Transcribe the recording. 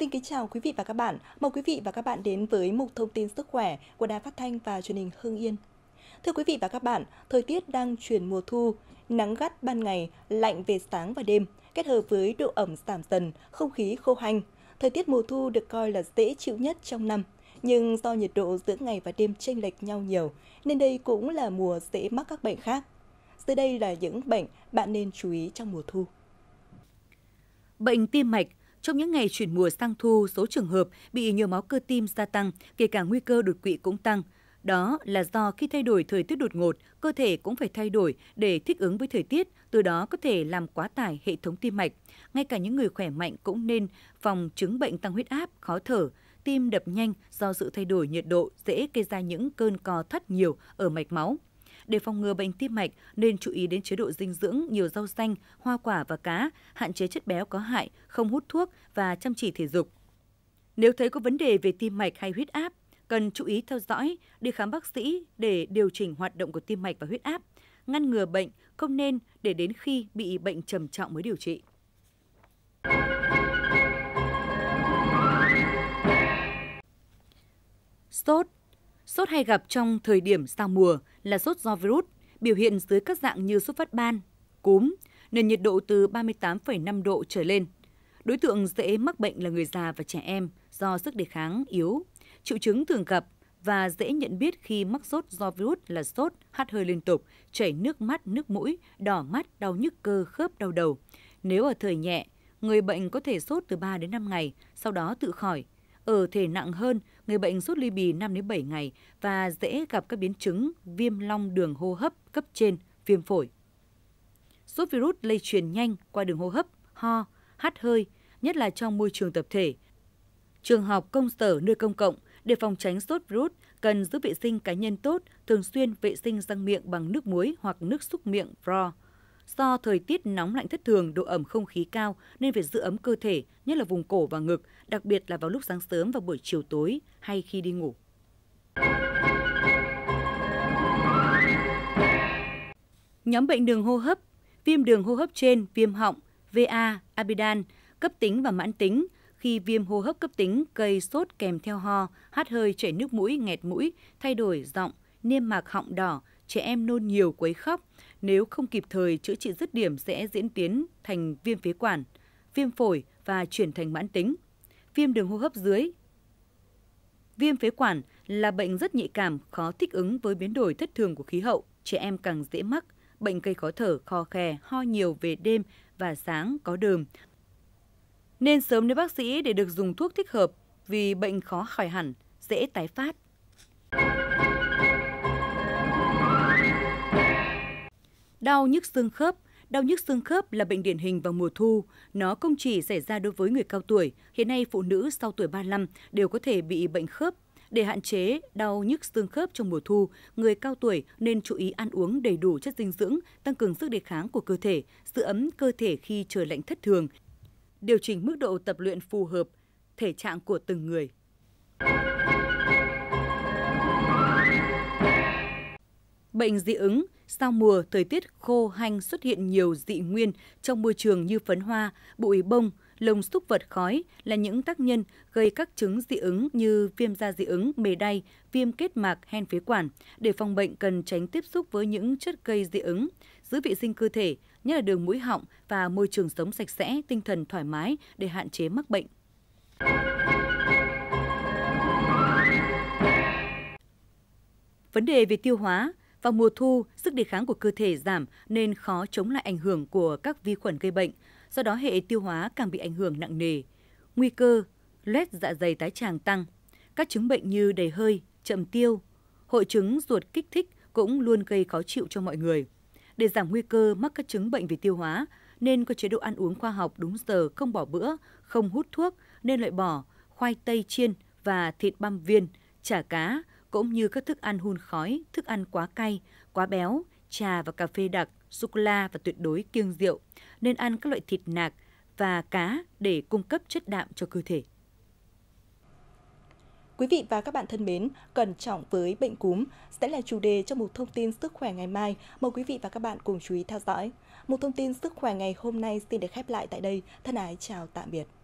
Xin kính chào quý vị và các bạn. Mời quý vị và các bạn đến với mục thông tin sức khỏe của Đài Phát thanh và Truyền hình Hưng Yên. Thưa quý vị và các bạn, thời tiết đang chuyển mùa thu, nắng gắt ban ngày, lạnh về sáng và đêm, kết hợp với độ ẩm giảm dần, không khí khô hanh. Thời tiết mùa thu được coi là dễ chịu nhất trong năm, nhưng do nhiệt độ giữa ngày và đêm chênh lệch nhau nhiều, nên đây cũng là mùa dễ mắc các bệnh khác. Dưới đây là những bệnh bạn nên chú ý trong mùa thu. Bệnh tim mạch trong những ngày chuyển mùa sang thu, số trường hợp bị nhồi máu cơ tim gia tăng, kể cả nguy cơ đột quỵ cũng tăng. Đó là do khi thay đổi thời tiết đột ngột, cơ thể cũng phải thay đổi để thích ứng với thời tiết, từ đó có thể làm quá tải hệ thống tim mạch. Ngay cả những người khỏe mạnh cũng nên phòng chứng bệnh tăng huyết áp, khó thở, tim đập nhanh do sự thay đổi nhiệt độ dễ gây ra những cơn co thắt nhiều ở mạch máu. Để phòng ngừa bệnh tim mạch nên chú ý đến chế độ dinh dưỡng nhiều rau xanh, hoa quả và cá, hạn chế chất béo có hại, không hút thuốc và chăm chỉ thể dục. Nếu thấy có vấn đề về tim mạch hay huyết áp, cần chú ý theo dõi, đi khám bác sĩ để điều chỉnh hoạt động của tim mạch và huyết áp, ngăn ngừa bệnh không nên để đến khi bị bệnh trầm trọng mới điều trị. Sốt Sốt hay gặp trong thời điểm giao mùa là sốt do virus, biểu hiện dưới các dạng như sốt phát ban, cúm, nền nhiệt độ từ 38,5 độ trở lên. Đối tượng dễ mắc bệnh là người già và trẻ em do sức đề kháng yếu. Triệu chứng thường gặp và dễ nhận biết khi mắc sốt do virus là sốt, hắt hơi liên tục, chảy nước mắt, nước mũi, đỏ mắt, đau nhức cơ, khớp, đau đầu. Nếu ở thời nhẹ, người bệnh có thể sốt từ 3 đến 5 ngày, sau đó tự khỏi. Ở thể nặng hơn, người bệnh sốt ly bì 5 đến 7 ngày và dễ gặp các biến chứng viêm long đường hô hấp cấp trên, viêm phổi. Sốt virus lây truyền nhanh qua đường hô hấp, ho, hắt hơi, nhất là trong môi trường tập thể. Trường học, công sở, nơi công cộng để phòng tránh sốt virus cần giữ vệ sinh cá nhân tốt, thường xuyên vệ sinh răng miệng bằng nước muối hoặc nước súc miệng Pro. Do thời tiết nóng lạnh thất thường, độ ẩm không khí cao nên việc giữ ấm cơ thể, nhất là vùng cổ và ngực, đặc biệt là vào lúc sáng sớm và buổi chiều tối hay khi đi ngủ. Nhóm bệnh đường hô hấp, viêm đường hô hấp trên, viêm họng, VA, Abidan, cấp tính và mãn tính, khi viêm hô hấp cấp tính gây sốt kèm theo ho, hắt hơi, chảy nước mũi, nghẹt mũi, thay đổi giọng, niêm mạc họng đỏ, trẻ em nôn nhiều quấy khóc, nếu không kịp thời chữa trị dứt điểm sẽ diễn tiến thành viêm phế quản, viêm phổi và chuyển thành mãn tính. Viêm đường hô hấp dưới Viêm phế quản là bệnh rất nhạy cảm, khó thích ứng với biến đổi thất thường của khí hậu. Trẻ em càng dễ mắc, bệnh gây khó thở, khò khè, ho nhiều về đêm và sáng có đờm. Nên sớm đến bác sĩ để được dùng thuốc thích hợp vì bệnh khó khỏi hẳn, dễ tái phát. Đau nhức xương khớp Đau nhức xương khớp là bệnh điển hình vào mùa thu. Nó không chỉ xảy ra đối với người cao tuổi, hiện nay phụ nữ sau tuổi 35 đều có thể bị bệnh khớp. Để hạn chế đau nhức xương khớp trong mùa thu, người cao tuổi nên chú ý ăn uống đầy đủ chất dinh dưỡng, tăng cường sức đề kháng của cơ thể, giữ ấm cơ thể khi trời lạnh thất thường, điều chỉnh mức độ tập luyện phù hợp, thể trạng của từng người. Bệnh dị ứng, sau mùa, thời tiết khô hanh xuất hiện nhiều dị nguyên trong môi trường như phấn hoa, bụi bông, lông xúc vật khói là những tác nhân gây các chứng dị ứng như viêm da dị ứng, mề đay, viêm kết mạc, hen phế quản. Để phòng bệnh cần tránh tiếp xúc với những chất gây dị ứng, giữ vệ sinh cơ thể, nhất là đường mũi họng và môi trường sống sạch sẽ, tinh thần thoải mái để hạn chế mắc bệnh. Vấn đề về tiêu hóa vào mùa thu, sức đề kháng của cơ thể giảm nên khó chống lại ảnh hưởng của các vi khuẩn gây bệnh, do đó hệ tiêu hóa càng bị ảnh hưởng nặng nề. Nguy cơ loét dạ dày tái tràng tăng, các chứng bệnh như đầy hơi, chậm tiêu, hội chứng ruột kích thích cũng luôn gây khó chịu cho mọi người. Để giảm nguy cơ mắc các chứng bệnh về tiêu hóa, nên có chế độ ăn uống khoa học đúng giờ, không bỏ bữa, không hút thuốc, nên loại bỏ khoai tây chiên và thịt băm viên, chả cá, cũng như các thức ăn hun khói, thức ăn quá cay, quá béo, trà và cà phê đặc, sô-cô-la và tuyệt đối kiêng rượu, nên ăn các loại thịt nạc và cá để cung cấp chất đạm cho cơ thể. Quý vị và các bạn thân mến, cẩn trọng với bệnh cúm sẽ là chủ đề trong một thông tin sức khỏe ngày mai. Mời quý vị và các bạn cùng chú ý theo dõi. Một thông tin sức khỏe ngày hôm nay xin được khép lại tại đây. Thân ái chào tạm biệt.